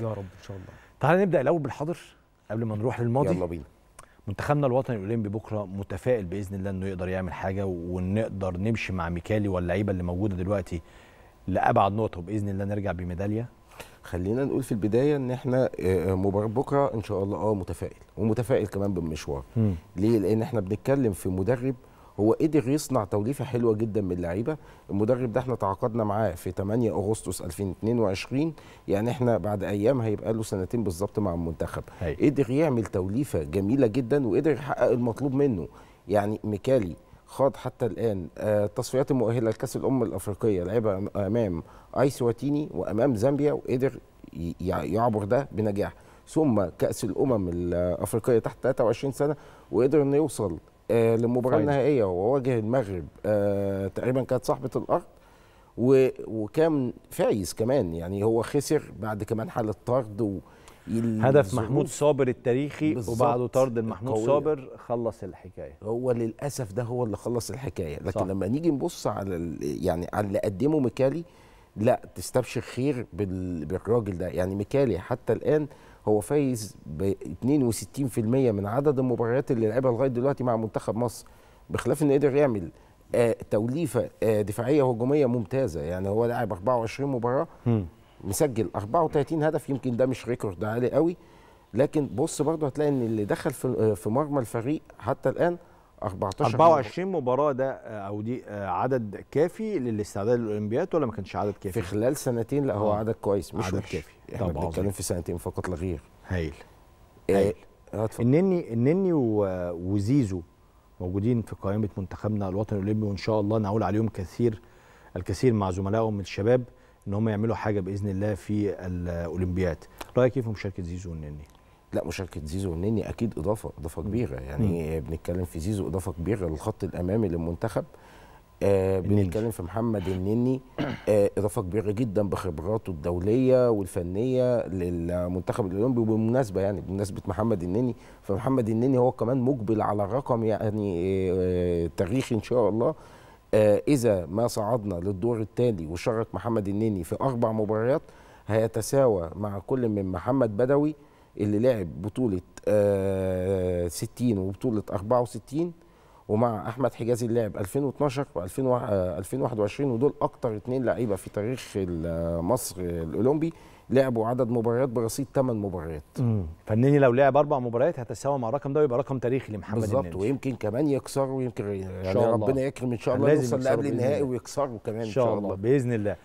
يا رب ان شاء الله تعال نبدا الاول بالحاضر قبل ما نروح للماضي يلا بينا منتخبنا الوطني الاولمبي بكره متفائل باذن الله انه يقدر يعمل حاجه ونقدر نمشي مع ميكالي واللعيبه اللي موجوده دلوقتي لابعد نقطه باذن الله نرجع بميداليه خلينا نقول في البدايه ان احنا آه، مباراه بكره ان شاء الله اه متفائل ومتفائل كمان بالمشوار ليه لان احنا بنتكلم في مدرب هو قدر يصنع توليفه حلوه جدا من اللعيبه المدرب ده احنا تعاقدنا معاه في 8 اغسطس 2022 يعني احنا بعد ايام هيبقى له سنتين بالظبط مع المنتخب هي. قدر يعمل توليفه جميله جدا وقدر يحقق المطلوب منه يعني ميكالي خاض حتى الان التصفيات آه، المؤهله لكاس الامم الافريقيه لعبها امام اي سواتيني وامام زامبيا وقدر يعبر ده بنجاح ثم كاس الامم الافريقيه تحت 23 سنه وقدر انه يوصل للمباراه آه، النهائيه وواجه المغرب آه، تقريبا كانت صاحبه الارض وكان فايز كمان يعني هو خسر بعد كمان حاله طرد هدف محمود صابر التاريخي وبعده طرد محمود صابر خلص الحكايه هو للاسف ده هو اللي خلص الحكايه لكن صح. لما نيجي نبص على يعني على اللي قدمه ميكالي لا تستبشر خير بالراجل ده يعني ميكالي حتى الان هو فايز ب 62% من عدد المباريات اللي لعبها لغايه دلوقتي مع منتخب مصر بخلاف انه قدر يعمل آه توليفه آه دفاعيه هجوميه ممتازه يعني هو لاعب 24 مباراه م. مسجل 34 هدف يمكن ده مش ريكورد عالي قوي لكن بص برضه هتلاقي ان اللي دخل في آه، مرمى الفريق حتى الان 14 24 مباراه ده آه، او دي آه، عدد كافي للاستعداد للاولمبياد ولا ما كانش عدد كافي في خلال سنتين لا هو آه. عدد كويس مش عدد كافي احنا بنتكلم في سنتين فقط لا غير هايل هايل آه النني النني وزيزو موجودين في قائمه منتخبنا الوطني الاولمبي وان شاء الله نعول عليهم كثير الكثير مع زملائهم الشباب ان هم يعملوا حاجه باذن الله في الاولمبياد رايك كيف إيه مشاركه زيزو والنني لا مشاركه زيزو والنني اكيد اضافه اضافه كبيره يعني مم. بنتكلم في زيزو اضافه كبيره للخط الامامي للمنتخب آه بنتكلم في محمد النني آه اضافه كبيره جدا بخبراته الدوليه والفنيه للمنتخب الاولمبي وبالمناسبه يعني بمناسبه محمد النني فمحمد النني هو كمان مقبل على رقم يعني آه تاريخي ان شاء الله آه، اذا ما صعدنا للدور الثاني وشارك محمد النني في اربع مباريات هيتساوى مع كل من محمد بدوي اللي لعب بطوله 60 آه، وبطوله 64 ومع احمد حجازي اللي لعب 2012 و2021 آه، ودول اكتر اثنين لعيبه في تاريخ آه، مصر الاولمبي لعبوا عدد مباريات برصيد 8 مباريات فنني فالنني لو لعب اربع مباريات هتساوى مع الرقم ده ويبقى رقم تاريخي لمحمد النني بالظبط ويمكن كمان يكسره ويمكن يعني ربنا يكرم ان شاء الله يوصل لقبل النهائي ويكسره كمان ان شاء الله, الله. باذن الله